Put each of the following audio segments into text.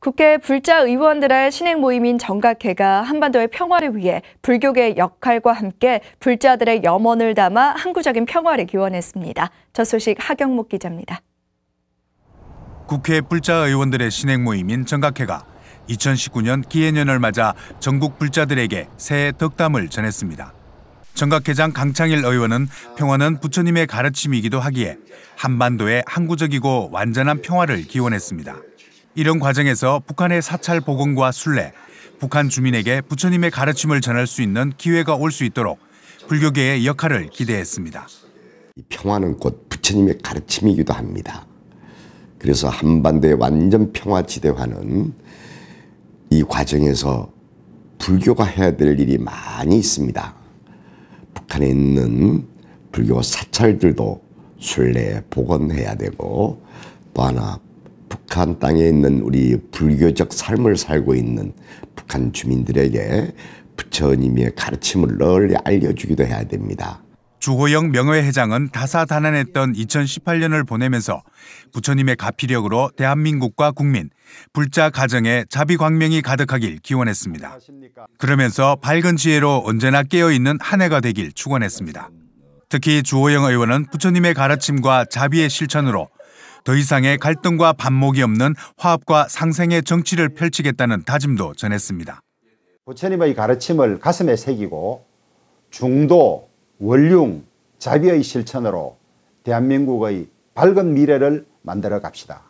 국회 불자 의원들의 신행 모임인 정각회가 한반도의 평화를 위해 불교계 역할과 함께 불자들의 염원을 담아 항구적인 평화를 기원했습니다. 저 소식 하경목 기자입니다. 국회 불자 의원들의 신행 모임인 정각회가 2019년 기해년을 맞아 전국 불자들에게 새해 덕담을 전했습니다. 정각회장 강창일 의원은 평화는 부처님의 가르침이기도 하기에 한반도에 항구적이고 완전한 평화를 기원했습니다. 이런 과정에서 북한의 사찰 복원과 순례, 북한 주민에게 부처님의 가르침을 전할 수 있는 기회가 올 수 있도록 불교계의 역할을 기대했습니다. 평화는 곧 부처님의 가르침이기도 합니다. 그래서 한반도의 완전 평화 지대화는 이 과정에서 불교가 해야 될 일이 많이 있습니다. 북한에 있는 불교 사찰들도 순례 복원해야 되고 또 하나 북한 땅에 있는 우리 불교적 삶을 살고 있는 북한 주민들에게 부처님의 가르침을 널리 알려주기도 해야 됩니다. 주호영 명예회장은 다사다난했던 2018년을 보내면서 부처님의 가피력으로 대한민국과 국민, 불자 가정에 자비광명이 가득하길 기원했습니다. 그러면서 밝은 지혜로 언제나 깨어있는 한 해가 되길 축원했습니다. 특히 주호영 의원은 부처님의 가르침과 자비의 실천으로 더 이상의 갈등과 반목이 없는 화합과 상생의 정치를 펼치겠다는 다짐도 전했습니다. 부처님의 가르침을 가슴에 새기고 중도, 원륭, 자비의 실천으로 대한민국의 밝은 미래를 만들어 갑시다.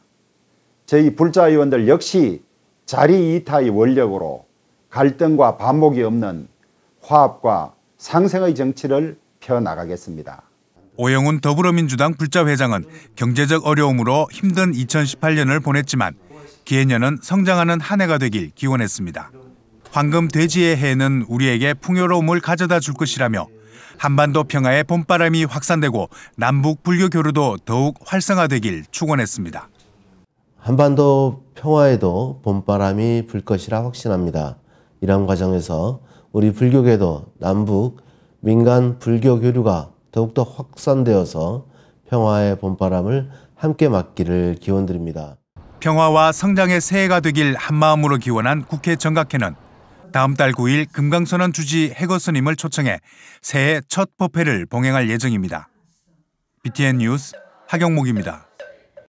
저희 불자 의원들 역시 자리 이타의 원력으로 갈등과 반목이 없는 화합과 상생의 정치를 펴나가겠습니다. 오영훈 더불어민주당 불자회장은 경제적 어려움으로 힘든 2018년을 보냈지만 기해년은 성장하는 한 해가 되길 기원했습니다. 황금 돼지의 해는 우리에게 풍요로움을 가져다 줄 것이라며 한반도 평화의 봄바람이 확산되고 남북 불교 교류도 더욱 활성화되길 축원했습니다. 한반도 평화에도 봄바람이 불 것이라 확신합니다. 이런 과정에서 우리 불교계도 남북 민간 불교 교류가 더욱더 확산되어서 평화의 봄바람을 함께 맞기를 기원드립니다. 평화와 성장의 새해가 되길 한마음으로 기원한 국회 정각회는 다음 달 9일 금강선원 주지 해거스님을 초청해 새해 첫 법회를 봉행할 예정입니다. BTN 뉴스 하경목입니다.